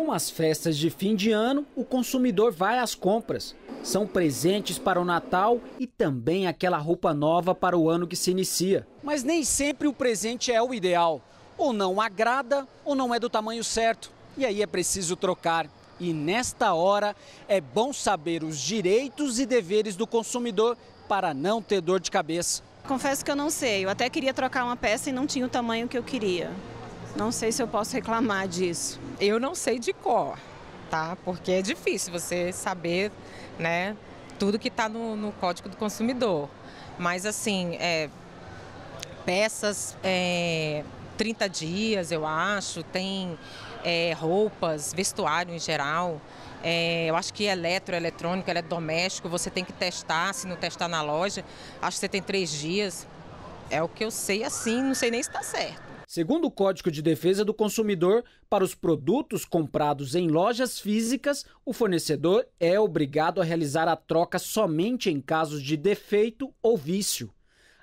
Com as festas de fim de ano, o consumidor vai às compras. São presentes para o Natal e também aquela roupa nova para o ano que se inicia. Mas nem sempre o presente é o ideal. Ou não agrada, ou não é do tamanho certo. E aí é preciso trocar. E nesta hora é bom saber os direitos e deveres do consumidor para não ter dor de cabeça. Confesso que eu não sei. Eu até queria trocar uma peça e não tinha o tamanho que eu queria. Não sei se eu posso reclamar disso. Eu não sei de cor, tá? Porque é difícil você saber, né, tudo que está no, no, Código do Consumidor. Mas, assim, é, peças, é, 30 dias, eu acho, tem é, roupas, vestuário em geral. É, eu acho que eletro, eletrônico, eletrodoméstico, você tem que testar, se não testar na loja, acho que você tem três dias. É o que eu sei assim, não sei nem se está certo. Segundo o Código de Defesa do Consumidor, para os produtos comprados em lojas físicas, o fornecedor é obrigado a realizar a troca somente em casos de defeito ou vício.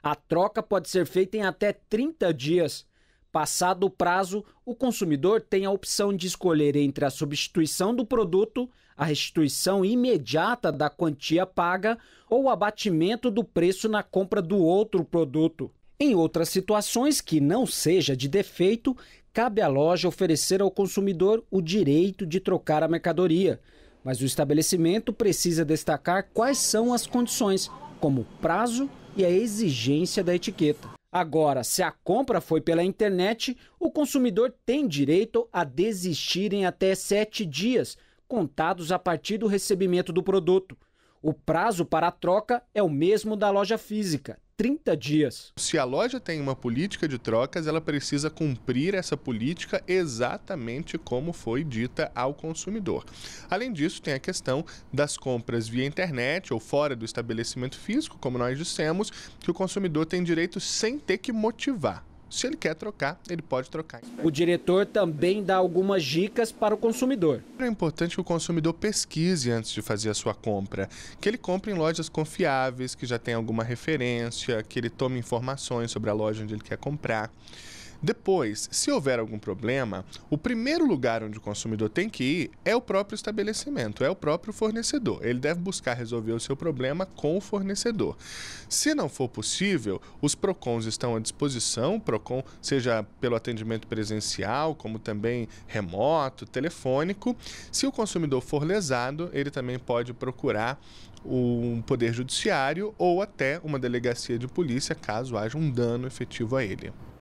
A troca pode ser feita em até 30 dias. Passado o prazo, o consumidor tem a opção de escolher entre a substituição do produto, a restituição imediata da quantia paga ou o abatimento do preço na compra do outro produto. Em outras situações que não seja de defeito, cabe à loja oferecer ao consumidor o direito de trocar a mercadoria, mas o estabelecimento precisa destacar quais são as condições, como o prazo e a exigência da etiqueta. Agora, se a compra foi pela internet, o consumidor tem direito a desistir em até sete dias, contados a partir do recebimento do produto. O prazo para a troca é o mesmo da loja física, 30 dias. Se a loja tem uma política de trocas, ela precisa cumprir essa política exatamente como foi dita ao consumidor. Além disso, tem a questão das compras via internet ou fora do estabelecimento físico, como nós dissemos, que o consumidor tem direito sem ter que motivar. Se ele quer trocar, ele pode trocar. O diretor também dá algumas dicas para o consumidor. É importante que o consumidor pesquise antes de fazer a sua compra, que ele compre em lojas confiáveis, que já tem alguma referência, que ele tome informações sobre a loja onde ele quer comprar. Depois, se houver algum problema, o primeiro lugar onde o consumidor tem que ir é o próprio estabelecimento, é o próprio fornecedor. Ele deve buscar resolver o seu problema com o fornecedor. Se não for possível, os PROCONs estão à disposição, PROCON, seja pelo atendimento presencial, como também remoto, telefônico. Se o consumidor for lesado, ele também pode procurar um poder judiciário ou até uma delegacia de polícia caso haja um dano efetivo a ele.